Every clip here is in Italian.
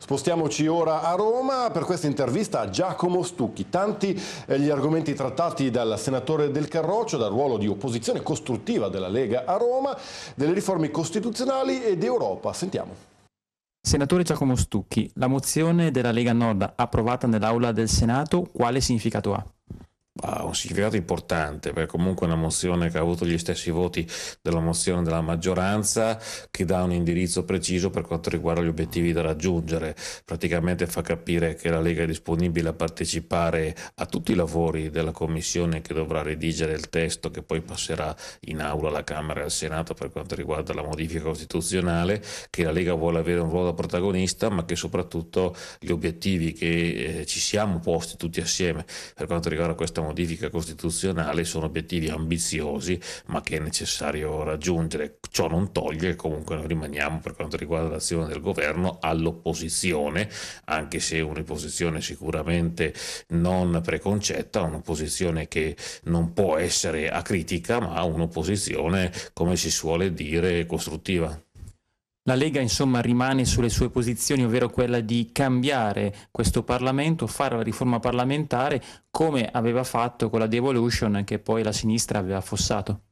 Spostiamoci ora a Roma per questa intervista a Giacomo Stucchi. Tanti eh, gli argomenti trattati dal senatore Del Carroccio, dal ruolo di opposizione costruttiva della Lega a Roma, delle riforme costituzionali ed Europa. Sentiamo. Senatore Giacomo Stucchi, la mozione della Lega Nord approvata nell'Aula del Senato quale significato ha? ha un significato importante, perché comunque è una mozione che ha avuto gli stessi voti della mozione della maggioranza, che dà un indirizzo preciso per quanto riguarda gli obiettivi da raggiungere. Praticamente fa capire che la Lega è disponibile a partecipare a tutti i lavori della Commissione che dovrà redigere il testo che poi passerà in aula alla Camera e al Senato per quanto riguarda la modifica costituzionale, che la Lega vuole avere un ruolo da protagonista, ma che soprattutto gli obiettivi che eh, ci siamo posti tutti assieme per quanto riguarda questa mozione modifica costituzionale sono obiettivi ambiziosi ma che è necessario raggiungere. Ciò non toglie comunque noi rimaniamo per quanto riguarda l'azione del governo all'opposizione, anche se un'opposizione sicuramente non preconcetta, un'opposizione che non può essere a critica, ma un'opposizione come si suole dire costruttiva. La Lega insomma rimane sulle sue posizioni, ovvero quella di cambiare questo Parlamento, fare la riforma parlamentare come aveva fatto con la devolution che poi la sinistra aveva affossato.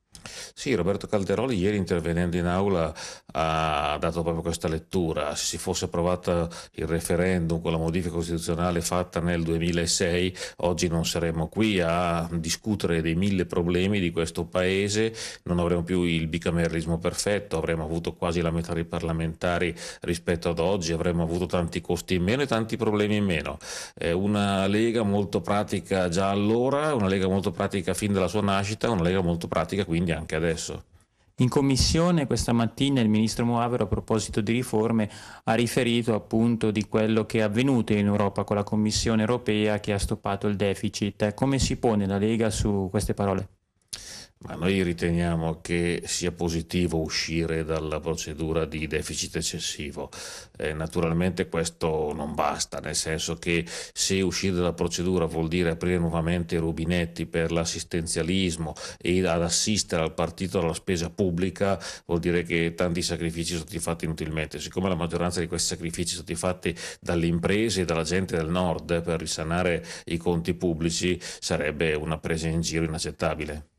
Sì, Roberto Calderoli ieri intervenendo in aula ha dato proprio questa lettura. Se si fosse approvata il referendum con la modifica costituzionale fatta nel 2006, oggi non saremmo qui a discutere dei mille problemi di questo paese, non avremmo più il bicameralismo perfetto, avremmo avuto quasi la metà dei parlamentari rispetto ad oggi, avremmo avuto tanti costi in meno e tanti problemi in meno. È una lega molto pratica già allora, una lega molto pratica fin dalla sua nascita, una lega molto pratica quindi anche adesso successo? In commissione questa mattina il ministro Moavero a proposito di riforme ha riferito appunto di quello che è avvenuto in Europa con la Commissione europea che ha stoppato il deficit. Come si pone la Lega su queste parole? Ma noi riteniamo che sia positivo uscire dalla procedura di deficit eccessivo. Eh, naturalmente questo non basta, nel senso che se uscire dalla procedura vuol dire aprire nuovamente i rubinetti per l'assistenzialismo e ad assistere al partito alla spesa pubblica, vuol dire che tanti sacrifici sono stati fatti inutilmente. Siccome la maggioranza di questi sacrifici sono stati fatti dalle imprese e dalla gente del nord per risanare i conti pubblici, sarebbe una presa in giro inaccettabile.